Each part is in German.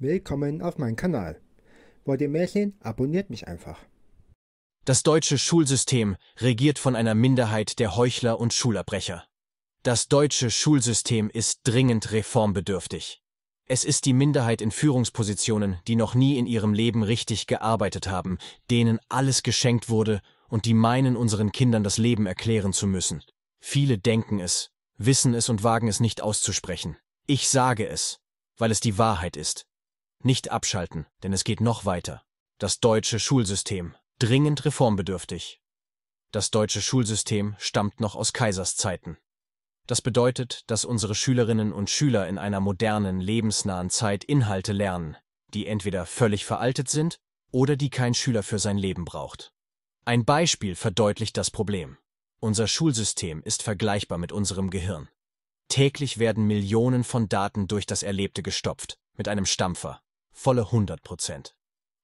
Willkommen auf meinem Kanal. Wollt ihr mehr sehen? Abonniert mich einfach. Das deutsche Schulsystem regiert von einer Minderheit der Heuchler und Schulabbrecher. Das deutsche Schulsystem ist dringend reformbedürftig. Es ist die Minderheit in Führungspositionen, die noch nie in ihrem Leben richtig gearbeitet haben, denen alles geschenkt wurde und die meinen, unseren Kindern das Leben erklären zu müssen. Viele denken es, wissen es und wagen es nicht auszusprechen. Ich sage es, weil es die Wahrheit ist. Nicht abschalten, denn es geht noch weiter. Das deutsche Schulsystem. Dringend reformbedürftig. Das deutsche Schulsystem stammt noch aus Kaiserszeiten. Das bedeutet, dass unsere Schülerinnen und Schüler in einer modernen, lebensnahen Zeit Inhalte lernen, die entweder völlig veraltet sind oder die kein Schüler für sein Leben braucht. Ein Beispiel verdeutlicht das Problem. Unser Schulsystem ist vergleichbar mit unserem Gehirn. Täglich werden Millionen von Daten durch das Erlebte gestopft, mit einem Stampfer volle 100 Prozent.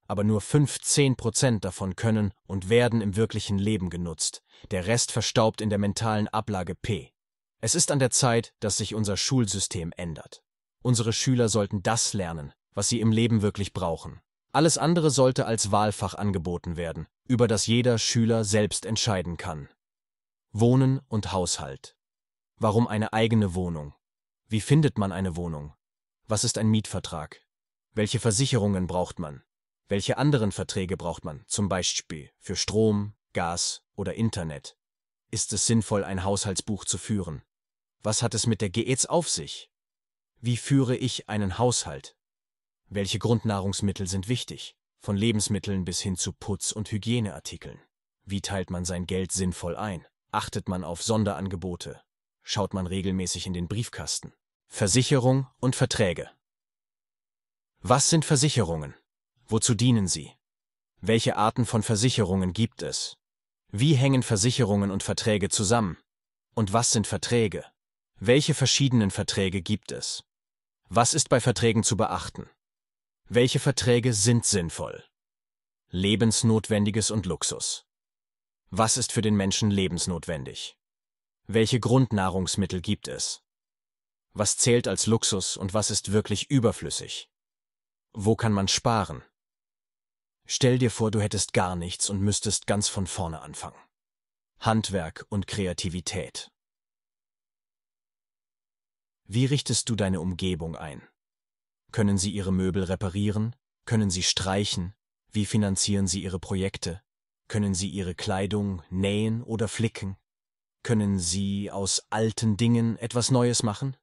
Aber nur 15 Prozent davon können und werden im wirklichen Leben genutzt, der Rest verstaubt in der mentalen Ablage P. Es ist an der Zeit, dass sich unser Schulsystem ändert. Unsere Schüler sollten das lernen, was sie im Leben wirklich brauchen. Alles andere sollte als Wahlfach angeboten werden, über das jeder Schüler selbst entscheiden kann. Wohnen und Haushalt. Warum eine eigene Wohnung? Wie findet man eine Wohnung? Was ist ein Mietvertrag? Welche Versicherungen braucht man? Welche anderen Verträge braucht man, zum Beispiel für Strom, Gas oder Internet? Ist es sinnvoll, ein Haushaltsbuch zu führen? Was hat es mit der GEZ auf sich? Wie führe ich einen Haushalt? Welche Grundnahrungsmittel sind wichtig, von Lebensmitteln bis hin zu Putz- und Hygieneartikeln? Wie teilt man sein Geld sinnvoll ein? Achtet man auf Sonderangebote? Schaut man regelmäßig in den Briefkasten? Versicherung und Verträge. Was sind Versicherungen? Wozu dienen sie? Welche Arten von Versicherungen gibt es? Wie hängen Versicherungen und Verträge zusammen? Und was sind Verträge? Welche verschiedenen Verträge gibt es? Was ist bei Verträgen zu beachten? Welche Verträge sind sinnvoll? Lebensnotwendiges und Luxus. Was ist für den Menschen lebensnotwendig? Welche Grundnahrungsmittel gibt es? Was zählt als Luxus und was ist wirklich überflüssig? Wo kann man sparen? Stell dir vor, du hättest gar nichts und müsstest ganz von vorne anfangen. Handwerk und Kreativität. Wie richtest du deine Umgebung ein? Können sie ihre Möbel reparieren? Können sie streichen? Wie finanzieren sie ihre Projekte? Können sie ihre Kleidung nähen oder flicken? Können sie aus alten Dingen etwas Neues machen?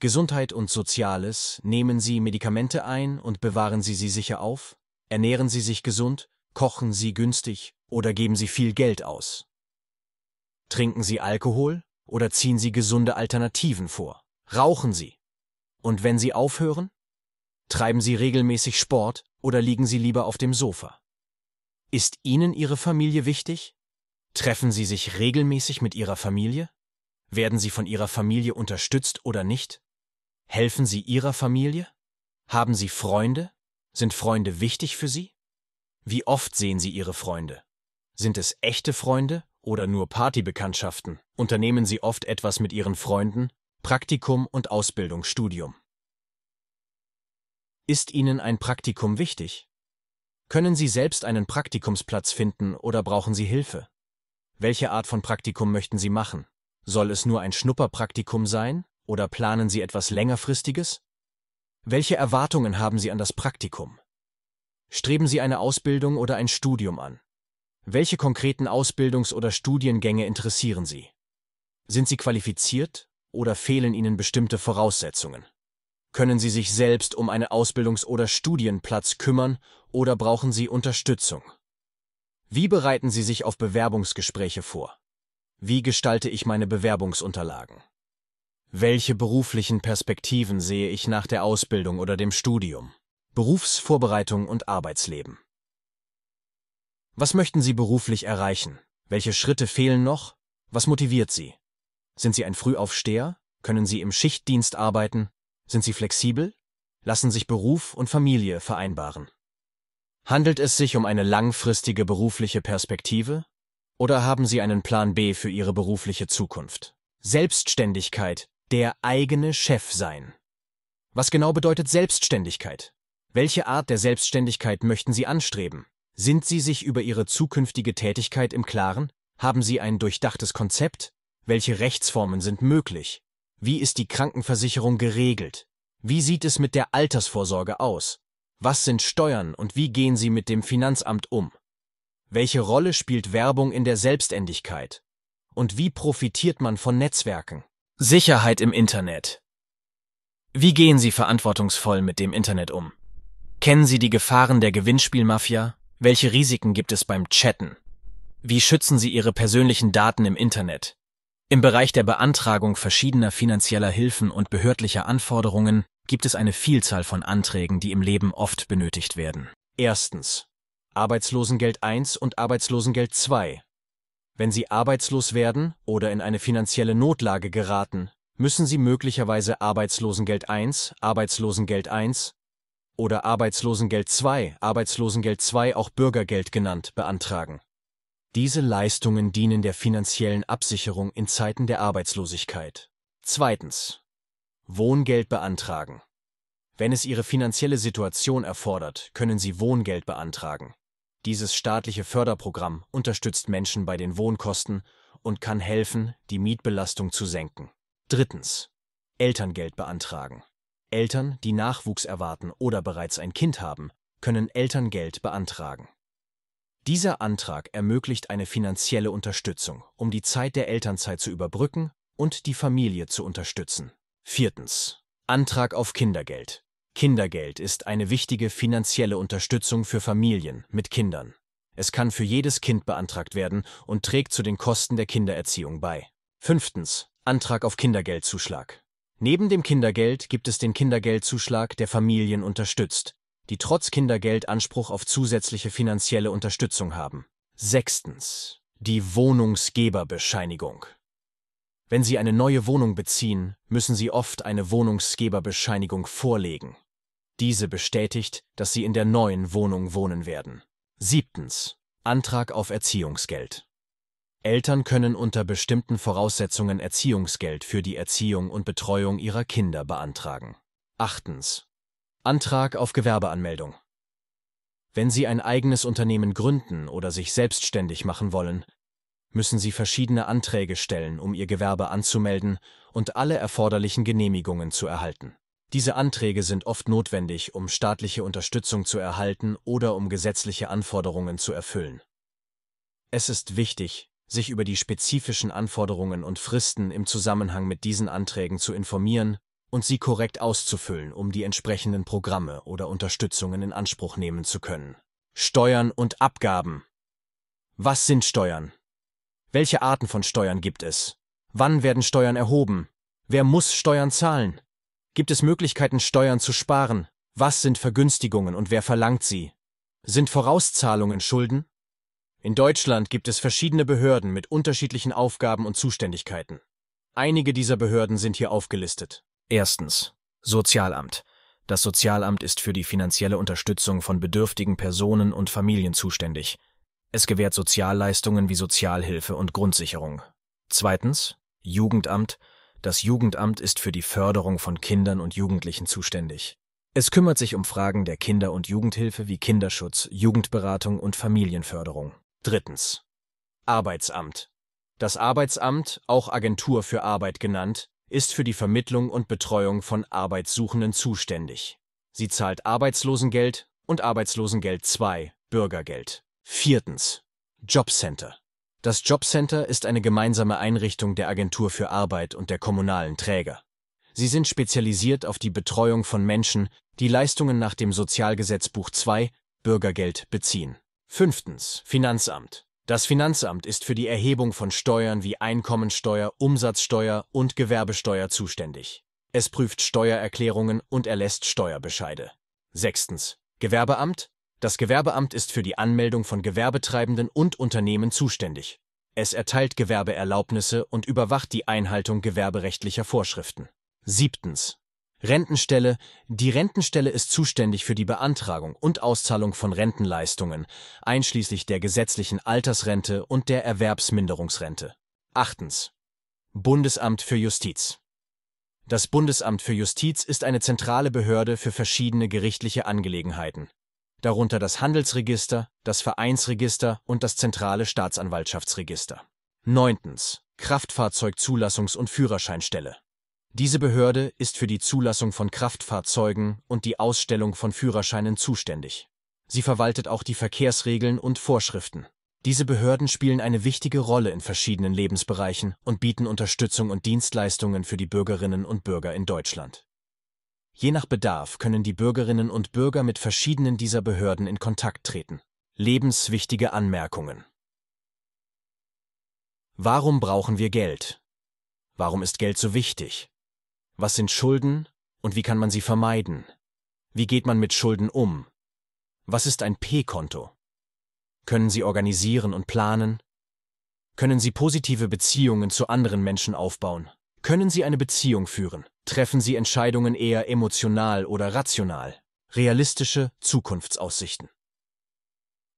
Gesundheit und Soziales, nehmen Sie Medikamente ein und bewahren Sie sie sicher auf, ernähren Sie sich gesund, kochen Sie günstig oder geben Sie viel Geld aus. Trinken Sie Alkohol oder ziehen Sie gesunde Alternativen vor. Rauchen Sie. Und wenn Sie aufhören? Treiben Sie regelmäßig Sport oder liegen Sie lieber auf dem Sofa? Ist Ihnen Ihre Familie wichtig? Treffen Sie sich regelmäßig mit Ihrer Familie? Werden Sie von Ihrer Familie unterstützt oder nicht? Helfen Sie Ihrer Familie? Haben Sie Freunde? Sind Freunde wichtig für Sie? Wie oft sehen Sie Ihre Freunde? Sind es echte Freunde oder nur Partybekanntschaften? Unternehmen Sie oft etwas mit Ihren Freunden? Praktikum und Ausbildung, Studium. Ist Ihnen ein Praktikum wichtig? Können Sie selbst einen Praktikumsplatz finden oder brauchen Sie Hilfe? Welche Art von Praktikum möchten Sie machen? Soll es nur ein Schnupperpraktikum sein oder planen Sie etwas längerfristiges? Welche Erwartungen haben Sie an das Praktikum? Streben Sie eine Ausbildung oder ein Studium an? Welche konkreten Ausbildungs- oder Studiengänge interessieren Sie? Sind Sie qualifiziert oder fehlen Ihnen bestimmte Voraussetzungen? Können Sie sich selbst um einen Ausbildungs- oder Studienplatz kümmern oder brauchen Sie Unterstützung? Wie bereiten Sie sich auf Bewerbungsgespräche vor? Wie gestalte ich meine Bewerbungsunterlagen? Welche beruflichen Perspektiven sehe ich nach der Ausbildung oder dem Studium? Berufsvorbereitung und Arbeitsleben. Was möchten Sie beruflich erreichen? Welche Schritte fehlen noch? Was motiviert Sie? Sind Sie ein Frühaufsteher? Können Sie im Schichtdienst arbeiten? Sind Sie flexibel? Lassen sich Beruf und Familie vereinbaren? Handelt es sich um eine langfristige berufliche Perspektive? Oder haben Sie einen Plan B für Ihre berufliche Zukunft? Selbstständigkeit der eigene Chef sein. Was genau bedeutet Selbstständigkeit? Welche Art der Selbstständigkeit möchten Sie anstreben? Sind Sie sich über Ihre zukünftige Tätigkeit im Klaren? Haben Sie ein durchdachtes Konzept? Welche Rechtsformen sind möglich? Wie ist die Krankenversicherung geregelt? Wie sieht es mit der Altersvorsorge aus? Was sind Steuern und wie gehen Sie mit dem Finanzamt um? Welche Rolle spielt Werbung in der Selbstständigkeit? Und wie profitiert man von Netzwerken? Sicherheit im Internet. Wie gehen Sie verantwortungsvoll mit dem Internet um? Kennen Sie die Gefahren der Gewinnspielmafia? Welche Risiken gibt es beim Chatten? Wie schützen Sie Ihre persönlichen Daten im Internet? Im Bereich der Beantragung verschiedener finanzieller Hilfen und behördlicher Anforderungen gibt es eine Vielzahl von Anträgen, die im Leben oft benötigt werden. Erstens. Arbeitslosengeld 1 und Arbeitslosengeld 2 wenn sie arbeitslos werden oder in eine finanzielle Notlage geraten, müssen sie möglicherweise Arbeitslosengeld 1, Arbeitslosengeld 1 oder Arbeitslosengeld 2, Arbeitslosengeld 2 auch Bürgergeld genannt, beantragen. Diese Leistungen dienen der finanziellen Absicherung in Zeiten der Arbeitslosigkeit. Zweitens. Wohngeld beantragen. Wenn es Ihre finanzielle Situation erfordert, können Sie Wohngeld beantragen. Dieses staatliche Förderprogramm unterstützt Menschen bei den Wohnkosten und kann helfen, die Mietbelastung zu senken. Drittens. Elterngeld beantragen. Eltern, die Nachwuchs erwarten oder bereits ein Kind haben, können Elterngeld beantragen. Dieser Antrag ermöglicht eine finanzielle Unterstützung, um die Zeit der Elternzeit zu überbrücken und die Familie zu unterstützen. Viertens. Antrag auf Kindergeld. Kindergeld ist eine wichtige finanzielle Unterstützung für Familien mit Kindern. Es kann für jedes Kind beantragt werden und trägt zu den Kosten der Kindererziehung bei. Fünftens. Antrag auf Kindergeldzuschlag. Neben dem Kindergeld gibt es den Kindergeldzuschlag, der Familien unterstützt, die trotz Kindergeld Anspruch auf zusätzliche finanzielle Unterstützung haben. Sechstens. Die Wohnungsgeberbescheinigung. Wenn Sie eine neue Wohnung beziehen, müssen Sie oft eine Wohnungsgeberbescheinigung vorlegen. Diese bestätigt, dass sie in der neuen Wohnung wohnen werden. Siebtens. Antrag auf Erziehungsgeld. Eltern können unter bestimmten Voraussetzungen Erziehungsgeld für die Erziehung und Betreuung ihrer Kinder beantragen. Achtens. Antrag auf Gewerbeanmeldung. Wenn Sie ein eigenes Unternehmen gründen oder sich selbstständig machen wollen, müssen Sie verschiedene Anträge stellen, um Ihr Gewerbe anzumelden und alle erforderlichen Genehmigungen zu erhalten. Diese Anträge sind oft notwendig, um staatliche Unterstützung zu erhalten oder um gesetzliche Anforderungen zu erfüllen. Es ist wichtig, sich über die spezifischen Anforderungen und Fristen im Zusammenhang mit diesen Anträgen zu informieren und sie korrekt auszufüllen, um die entsprechenden Programme oder Unterstützungen in Anspruch nehmen zu können. Steuern und Abgaben. Was sind Steuern? Welche Arten von Steuern gibt es? Wann werden Steuern erhoben? Wer muss Steuern zahlen? Gibt es Möglichkeiten, Steuern zu sparen? Was sind Vergünstigungen und wer verlangt sie? Sind Vorauszahlungen Schulden? In Deutschland gibt es verschiedene Behörden mit unterschiedlichen Aufgaben und Zuständigkeiten. Einige dieser Behörden sind hier aufgelistet. Erstens Sozialamt. Das Sozialamt ist für die finanzielle Unterstützung von bedürftigen Personen und Familien zuständig. Es gewährt Sozialleistungen wie Sozialhilfe und Grundsicherung. Zweitens Jugendamt das Jugendamt ist für die Förderung von Kindern und Jugendlichen zuständig. Es kümmert sich um Fragen der Kinder- und Jugendhilfe wie Kinderschutz, Jugendberatung und Familienförderung. Drittens. Arbeitsamt. Das Arbeitsamt, auch Agentur für Arbeit genannt, ist für die Vermittlung und Betreuung von Arbeitssuchenden zuständig. Sie zahlt Arbeitslosengeld und Arbeitslosengeld II, Bürgergeld. Viertens. Jobcenter. Das Jobcenter ist eine gemeinsame Einrichtung der Agentur für Arbeit und der kommunalen Träger. Sie sind spezialisiert auf die Betreuung von Menschen, die Leistungen nach dem Sozialgesetzbuch 2 Bürgergeld beziehen. Fünftens. Finanzamt. Das Finanzamt ist für die Erhebung von Steuern wie Einkommensteuer, Umsatzsteuer und Gewerbesteuer zuständig. Es prüft Steuererklärungen und erlässt Steuerbescheide. Sechstens. Gewerbeamt das Gewerbeamt ist für die Anmeldung von Gewerbetreibenden und Unternehmen zuständig. Es erteilt Gewerbeerlaubnisse und überwacht die Einhaltung gewerberechtlicher Vorschriften. 7. Rentenstelle. Die Rentenstelle ist zuständig für die Beantragung und Auszahlung von Rentenleistungen, einschließlich der gesetzlichen Altersrente und der Erwerbsminderungsrente. 8. Bundesamt für Justiz. Das Bundesamt für Justiz ist eine zentrale Behörde für verschiedene gerichtliche Angelegenheiten darunter das Handelsregister, das Vereinsregister und das zentrale Staatsanwaltschaftsregister. 9. Kraftfahrzeugzulassungs- und Führerscheinstelle. Diese Behörde ist für die Zulassung von Kraftfahrzeugen und die Ausstellung von Führerscheinen zuständig. Sie verwaltet auch die Verkehrsregeln und Vorschriften. Diese Behörden spielen eine wichtige Rolle in verschiedenen Lebensbereichen und bieten Unterstützung und Dienstleistungen für die Bürgerinnen und Bürger in Deutschland. Je nach Bedarf können die Bürgerinnen und Bürger mit verschiedenen dieser Behörden in Kontakt treten. Lebenswichtige Anmerkungen. Warum brauchen wir Geld? Warum ist Geld so wichtig? Was sind Schulden und wie kann man sie vermeiden? Wie geht man mit Schulden um? Was ist ein P-Konto? Können Sie organisieren und planen? Können Sie positive Beziehungen zu anderen Menschen aufbauen? Können Sie eine Beziehung führen? Treffen Sie Entscheidungen eher emotional oder rational? Realistische Zukunftsaussichten.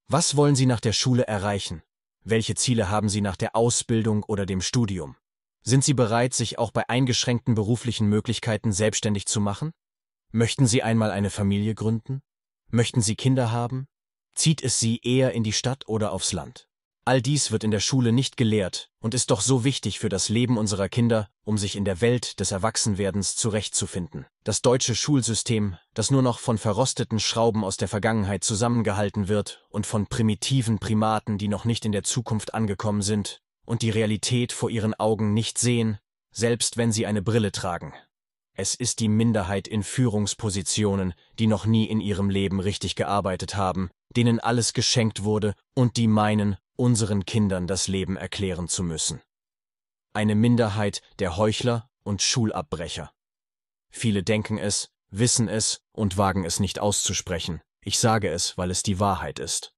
Was wollen Sie nach der Schule erreichen? Welche Ziele haben Sie nach der Ausbildung oder dem Studium? Sind Sie bereit, sich auch bei eingeschränkten beruflichen Möglichkeiten selbstständig zu machen? Möchten Sie einmal eine Familie gründen? Möchten Sie Kinder haben? Zieht es Sie eher in die Stadt oder aufs Land? All dies wird in der Schule nicht gelehrt und ist doch so wichtig für das Leben unserer Kinder, um sich in der Welt des Erwachsenwerdens zurechtzufinden. Das deutsche Schulsystem, das nur noch von verrosteten Schrauben aus der Vergangenheit zusammengehalten wird und von primitiven Primaten, die noch nicht in der Zukunft angekommen sind und die Realität vor ihren Augen nicht sehen, selbst wenn sie eine Brille tragen. Es ist die Minderheit in Führungspositionen, die noch nie in ihrem Leben richtig gearbeitet haben, denen alles geschenkt wurde und die meinen, unseren Kindern das Leben erklären zu müssen. Eine Minderheit der Heuchler und Schulabbrecher. Viele denken es, wissen es und wagen es nicht auszusprechen. Ich sage es, weil es die Wahrheit ist.